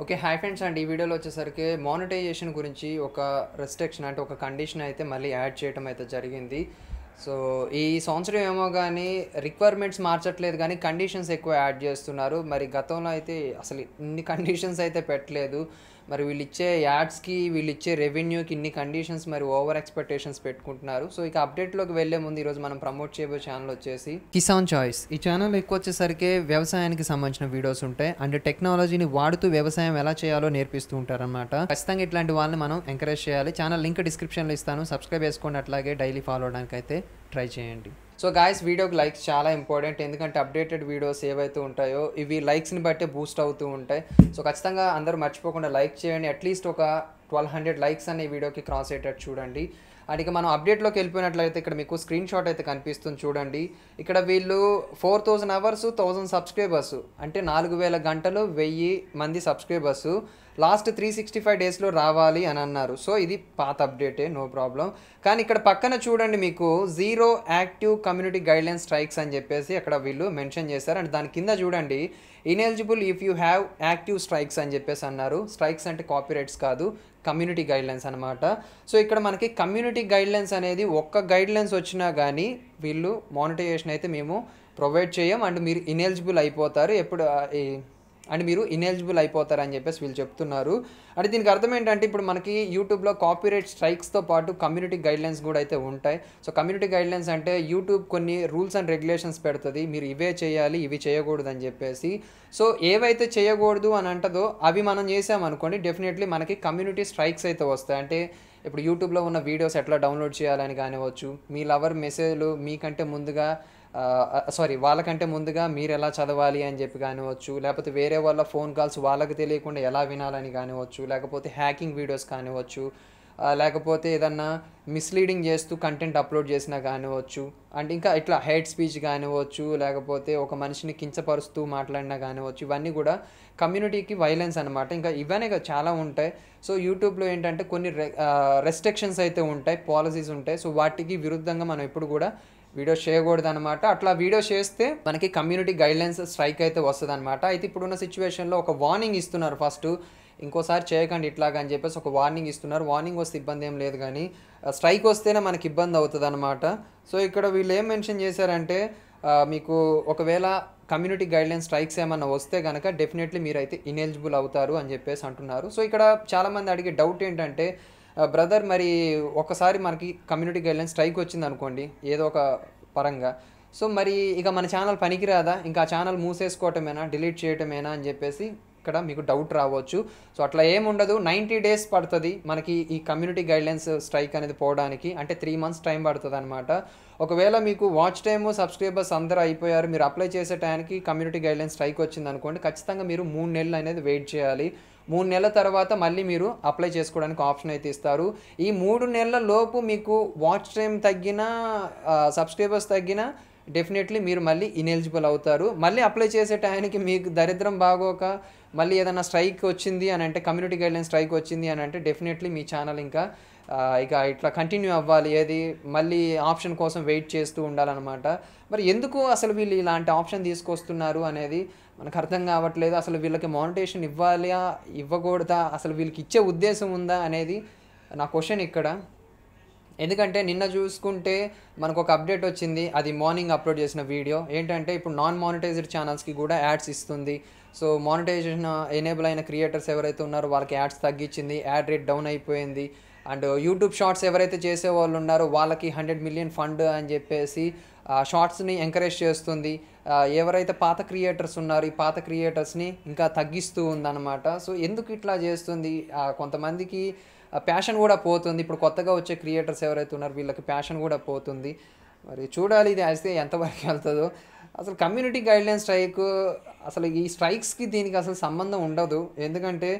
okay hi friends and ఈ వీడియోలో వచ్చేసరికి మానిటైజేషన్ గురించి ఒక రెస్ట్రిక్షన్ అంటే ఒక కండిషన్ అయితే మళ్ళీ యాడ్ చేయడం అయితే జరిగింది సో ఈ సంవత్సరం ఏమో కానీ రిక్వైర్మెంట్స్ మార్చట్లేదు కానీ కండిషన్స్ ఎక్కువ యాడ్ చేస్తున్నారు మరి గతంలో అయితే అసలు ఇన్ని కండిషన్స్ అయితే పెట్టలేదు మరి వీళ్ళు ఇచ్చే యాడ్స్కి వీళ్ళు ఇచ్చే రెవెన్యూకి ఇన్ని కండిషన్స్ మరి ఓవర్ ఎక్స్పెక్టేషన్స్ పెట్టుకుంటున్నారు సో ఇక అప్డేట్లోకి వెళ్ళే ముందు ఈరోజు మనం ప్రమోట్ చేయబోయే ఛానల్ వచ్చేసి కిసాన్ చాయిస్ ఈ ఛానల్ ఎక్కువ వచ్చేసరికి వ్యవసాయానికి సంబంధించిన వీడియోస్ ఉంటాయి అండ్ టెక్నాలజీని వాడుతూ వ్యవసాయం ఎలా చేయాలో నేర్పిస్తూ ఉంటారనమాట ఖచ్చితంగా ఇట్లాంటి వాళ్ళని మనం ఎంకరేజ్ చేయాలి ఛానల్ లింక్ డిస్క్రిప్షన్లో ఇస్తాను సబ్స్క్రైబ్ చేసుకోండి అట్లాగే డైలీ ఫాలో అవడానికి అయితే ట్రై చేయండి సో గాయస్ వీడియోకి లైక్స్ చాలా ఇంపార్టెంట్ ఎందుకంటే అప్డేటెడ్ వీడియోస్ ఏవైతే ఉంటాయో ఇవి లైక్స్ని బట్టే బూస్ట్ అవుతూ ఉంటాయి సో ఖచ్చితంగా అందరూ మర్చిపోకుండా లైక్ చేయండి అట్లీస్ట్ ఒక ట్వెల్వ్ హండ్రెడ్ లైక్స్ అనే వీడియోకి క్రాస్ అయ్యేటట్టు చూడండి అండ్ ఇక మనం అప్డేట్లోకి వెళ్ళిపోయినట్లయితే ఇక్కడ మీకు స్క్రీన్ షాట్ అయితే కనిపిస్తుంది చూడండి ఇక్కడ వీళ్ళు four thousand hours thousand subscribers అంటే నాలుగు వేల గంటలు వెయ్యి మంది subscribers last three sixty five డేస్లో రావాలి అని అన్నారు సో ఇది పాత అప్డేటే నో ప్రాబ్లం కానీ ఇక్కడ పక్కన చూడండి మీకు zero active community line strikes అని చెప్పేసి అక్కడ వీళ్ళు మెన్షన్ చేశారు అండ్ దాని కింద చూడండి ineligible if you have active strikes అని చెప్పేసి అన్నారు స్ట్రైక్స్ అంటే రైట్స్ కాదు కమ్యూనిటీ గైడ్లైన్స్ అనమాట సో ఇక్కడ మనకి కమ్యూనిటీ గైడ్లైన్స్ అనేది ఒక్క గైడ్లైన్స్ వచ్చినా కానీ వీళ్ళు మానిటైజేషన్ అయితే మేము ప్రొవైడ్ చేయం అండ్ మీరు ఇనెలిజిబుల్ అయిపోతారు ఎప్పుడు అండ్ మీరు ఇనెలిజిబుల్ అయిపోతారని చెప్పేసి వీళ్ళు చెప్తున్నారు అండ్ దీనికి అర్థం ఏంటంటే ఇప్పుడు మనకి యూట్యూబ్లో కాపీరైట్ స్ట్రైక్స్తో పాటు కమ్యూనిటీ గైడ్లైన్స్ కూడా అయితే ఉంటాయి సో కమ్యూనిటీ గైడ్లైన్స్ అంటే యూట్యూబ్ కొన్ని రూల్స్ అండ్ రెగ్యులేషన్స్ పెడుతుంది మీరు ఇవే చేయాలి ఇవి చేయకూడదు అని చెప్పేసి సో ఏవైతే చేయకూడదు అని అంటదో అవి మనం చేసామనుకోండి డెఫినెట్లీ మనకి కమ్యూనిటీ స్ట్రైక్స్ అయితే వస్తాయి అంటే ఇప్పుడు యూట్యూబ్లో ఉన్న వీడియోస్ ఎట్లా డౌన్లోడ్ చేయాలని కానివ్వచ్చు మీ లవర్ మెసేజ్లు మీకంటే ముందుగా సారీ వాళ్ళకంటే ముందుగా మీరు ఎలా చదవాలి అని చెప్పి కానివచ్చు లేకపోతే వేరే వాళ్ళ ఫోన్ కాల్స్ వాళ్ళకి తెలియకుండా ఎలా వినాలని కానివచ్చు లేకపోతే హ్యాకింగ్ వీడియోస్ కానివచ్చు లేకపోతే ఏదన్నా మిస్లీడింగ్ చేస్తూ కంటెంట్ అప్లోడ్ చేసినా కానివచ్చు అంటే ఇంకా ఇట్లా హెడ్ స్పీచ్ కానివచ్చు లేకపోతే ఒక మనిషిని కించపరుస్తూ మాట్లాడినా కానివచ్చు ఇవన్నీ కూడా కమ్యూనిటీకి వైలెన్స్ అనమాట ఇంకా ఇవన్నీ చాలా ఉంటాయి సో యూట్యూబ్లో ఏంటంటే కొన్ని రెస్ట్రిక్షన్స్ అయితే ఉంటాయి పాలసీస్ ఉంటాయి సో వాటికి విరుద్ధంగా మనం ఎప్పుడు కూడా వీడియో చేయకూడదు అనమాట అట్లా వీడియో చేస్తే మనకి కమ్యూనిటీ గైడ్లైన్స్ స్ట్రైక్ అయితే వస్తుంది అనమాట అయితే ఇప్పుడున్న సిచ్యువేషన్లో ఒక వార్నింగ్ ఇస్తున్నారు ఫస్ట్ ఇంకోసారి చేయకండి ఇట్లాగా అని చెప్పేసి ఒక వార్నింగ్ ఇస్తున్నారు వార్నింగ్ వస్తే ఇబ్బంది ఏం లేదు కానీ స్ట్రైక్ వస్తేనే మనకి ఇబ్బంది అవుతుంది అనమాట సో ఇక్కడ వీళ్ళు ఏం మెన్షన్ చేశారంటే మీకు ఒకవేళ కమ్యూనిటీ గైడ్లైన్స్ స్ట్రైక్స్ ఏమన్నా వస్తే కనుక డెఫినెట్లీ మీరు అయితే ఇనెలిజిబుల్ అవుతారు అని చెప్పేసి అంటున్నారు సో ఇక్కడ చాలామంది అడిగే డౌట్ ఏంటంటే బ్రదర్ మరి ఒకసారి మనకి కమ్యూనిటీ గైడ్లైన్ స్ట్రైక్ వచ్చింది అనుకోండి ఏదో ఒక పరంగా సో మరి ఇక మన ఛానల్ పనికిరాదా ఇంకా ఛానల్ మూసేసుకోవటమేనా డిలీట్ చేయటమేనా అని చెప్పేసి ఇక్కడ మీకు డౌట్ రావచ్చు సో అట్లా ఏముండదు నైంటీ డేస్ పడుతుంది మనకి ఈ కమ్యూనిటీ గైడ్లైన్స్ స్ట్రైక్ అనేది పోవడానికి అంటే త్రీ మంత్స్ టైం పడుతుంది అనమాట ఒకవేళ మీకు వాచ్ టైము సబ్స్క్రైబర్స్ అందరూ అయిపోయారు మీరు అప్లై చేసే టైంకి కమ్యూనిటీ గైడ్లైన్స్ స్ట్రైక్ వచ్చింది అనుకోండి ఖచ్చితంగా మీరు మూడు నెలలు అనేది వెయిట్ చేయాలి మూడు నెలల తర్వాత మళ్ళీ మీరు అప్లై చేసుకోవడానికి ఆప్షన్ అయితే ఇస్తారు ఈ మూడు నెలల లోపు మీకు వాచ్ టైం తగ్గినా సబ్స్క్రైబర్స్ తగ్గినా డెఫినెట్లీ మీరు మళ్ళీ ఇనెలిజిబుల్ అవుతారు మళ్ళీ అప్లై చేసే టైంకి మీకు దరిద్రం బాగోక మళ్ళీ ఏదైనా స్ట్రైక్ వచ్చింది అని అంటే కమ్యూనిటీ లైన్ స్ట్రైక్ వచ్చింది అని అంటే డెఫినెట్లీ మీ ఛానల్ ఇంకా ఇక ఇట్లా కంటిన్యూ అవ్వాలి ఏది మళ్ళీ ఆప్షన్ కోసం వెయిట్ చేస్తూ ఉండాలన్నమాట మరి ఎందుకు అసలు వీళ్ళు ఇలాంటి ఆప్షన్ తీసుకొస్తున్నారు అనేది మనకు అర్థం కావట్లేదు అసలు వీళ్ళకి మానిటేషన్ ఇవ్వాలా ఇవ్వకూడదా అసలు వీళ్ళకి ఇచ్చే ఉద్దేశం ఉందా అనేది నా క్వశ్చన్ ఇక్కడ ఎందుకంటే నిన్న చూసుకుంటే మనకు ఒక అప్డేట్ వచ్చింది అది మార్నింగ్ అప్లోడ్ చేసిన వీడియో ఏంటంటే ఇప్పుడు నాన్ మానిటైజ్డ్ ఛానల్స్కి కూడా యాడ్స్ ఇస్తుంది సో మానిటైజేషన్ ఎనేబుల్ అయిన క్రియేటర్స్ ఎవరైతే ఉన్నారో వాళ్ళకి యాడ్స్ తగ్గించింది యాడ్ రేట్ డౌన్ అయిపోయింది అండ్ యూట్యూబ్ షార్ట్స్ ఎవరైతే చేసే వాళ్ళు ఉన్నారో వాళ్ళకి హండ్రెడ్ మిలియన్ ఫండ్ అని చెప్పేసి షార్ట్స్ని ఎంకరేజ్ చేస్తుంది ఎవరైతే పాత క్రియేటర్స్ ఉన్నారు ఈ పాత క్రియేటర్స్ని ఇంకా తగ్గిస్తూ ఉందన్నమాట సో ఎందుకు ఇట్లా చేస్తుంది కొంతమందికి ప్యాషన్ కూడా పోతుంది ఇప్పుడు కొత్తగా వచ్చే క్రియేటర్స్ ఎవరైతే ఉన్నారో వీళ్ళకి ప్యాషన్ కూడా పోతుంది మరి చూడాలి ఇది అయితే ఎంతవరకు వెళ్తుందో అసలు కమ్యూనిటీ లైన్ స్ట్రైక్ అసలు ఈ స్ట్రైక్స్కి దీనికి అసలు సంబంధం ఉండదు ఎందుకంటే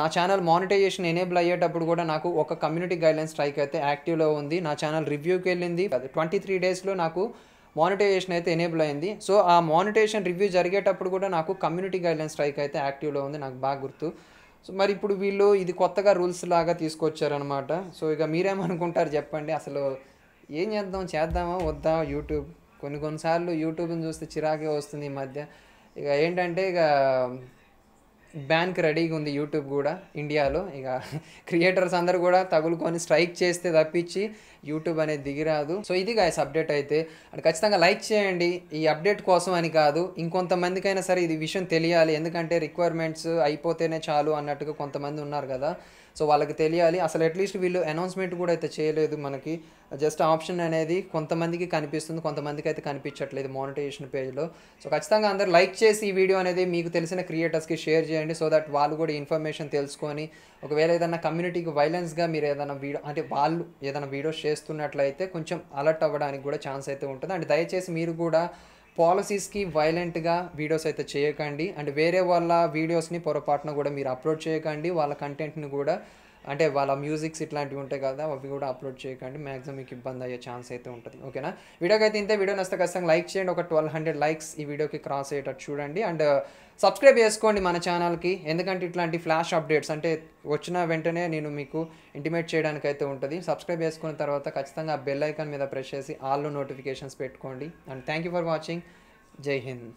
నా ఛానల్ మానిటైజేషన్ ఎనేబుల్ అయ్యేటప్పుడు కూడా నాకు ఒక కమ్యూనిటీ గైడ్లైన్ స్ట్రైక్ అయితే యాక్టివ్లో ఉంది నా ఛానల్ రివ్యూకి వెళ్ళింది ట్వంటీ త్రీ డేస్లో నాకు మానిటైజేషన్ అయితే ఎనేబుల్ అయింది సో ఆ మానిటైజేషన్ రివ్యూ జరిగేటప్పుడు కూడా నాకు కమ్యూనిటీ గైడ్లైన్ స్ట్రైక్ అయితే యాక్టివ్లో ఉంది నాకు బాగా గుర్తు సో మరి ఇప్పుడు వీళ్ళు ఇది కొత్తగా రూల్స్ లాగా తీసుకొచ్చారనమాట సో ఇక మీరేమనుకుంటారు చెప్పండి అసలు ఏం చేద్దాం చేద్దామా వద్దా యూట్యూబ్ కొన్ని కొన్నిసార్లు యూట్యూబ్ని చూస్తే చిరాకే వస్తుంది ఈ మధ్య ఇక ఏంటంటే ఇక బ్యాంక్ రెడీగా ఉంది యూట్యూబ్ కూడా ఇండియాలో ఇక క్రియేటర్స్ అందరు కూడా తగులుకొని స్ట్రైక్ చేస్తే తప్పించి యూట్యూబ్ అనేది దిగిరాదు సో ఇది గాయస్ అప్డేట్ అయితే అండ్ ఖచ్చితంగా లైక్ చేయండి ఈ అప్డేట్ కోసం అని కాదు ఇంకొంతమందికైనా సరే ఇది విషయం తెలియాలి ఎందుకంటే రిక్వైర్మెంట్స్ అయిపోతేనే చాలు అన్నట్టుగా కొంతమంది ఉన్నారు కదా సో వాళ్ళకి తెలియాలి అసలు అట్లీస్ట్ వీళ్ళు అనౌన్స్మెంట్ కూడా అయితే చేయలేదు మనకి జస్ట్ ఆప్షన్ అనేది కొంతమందికి కనిపిస్తుంది కొంతమందికి అయితే కనిపించట్లేదు మానిటైజేషన్ పేజ్లో సో ఖచ్చితంగా అందరు లైక్ చేసి ఈ వీడియో అనేది మీకు తెలిసిన క్రియేటర్స్కి షేర్ చేయండి సో దట్ వాళ్ళు కూడా ఇన్ఫర్మేషన్ తెలుసుకొని ఒకవేళ ఏదైనా కమ్యూనిటీకి వైలెన్స్గా మీరు ఏదైనా వీడియో అంటే వాళ్ళు ఏదైనా వీడియోస్ చేస్తున్నట్లయితే కొంచెం అలర్ట్ అవ్వడానికి కూడా ఛాన్స్ అయితే ఉంటుంది అండ్ దయచేసి మీరు కూడా పాలసీస్కి వైలెంట్గా వీడియోస్ అయితే చేయకండి అండ్ వేరే వాళ్ళ వీడియోస్ని పొరపాటున కూడా మీరు అప్లోడ్ చేయకండి వాళ్ళ కంటెంట్ని కూడా అంటే వాళ్ళ మ్యూజిక్స్ ఇట్లాంటివి ఉంటాయి కదా అవి కూడా అప్లోడ్ చేయకండి మ్యాక్సిమం మీకు ఇబ్బంది అయ్యే ఛాన్స్ అయితే ఉంటుంది ఓకేనా వీడియోకి అయితే ఇంతే వీడియో నస్తే ఖచ్చితంగా లైక్ చేయండి ఒక ట్వెల్వ్ హండ్రెడ్ లైక్స్ ఈ వీడియోకి క్రాస్ అయ్యేటట్టు చూడండి అండ్ సబ్స్క్రైబ్ uh, చేసుకోండి మన ఛానల్కి ఎందుకంటే ఇట్లాంటి ఫ్లాష్ అప్డేట్స్ అంటే వచ్చిన వెంటనే నేను మీకు ఇంటిమేట్ చేయడానికి అయితే ఉంటుంది సబ్స్క్రైబ్ చేసుకున్న తర్వాత ఖచ్చితంగా బెల్ ఐకాన్ మీద ప్రెస్ చేసి ఆల్లో నోటిఫికేషన్స్ పెట్టుకోండి and thank you for watching జై హింద్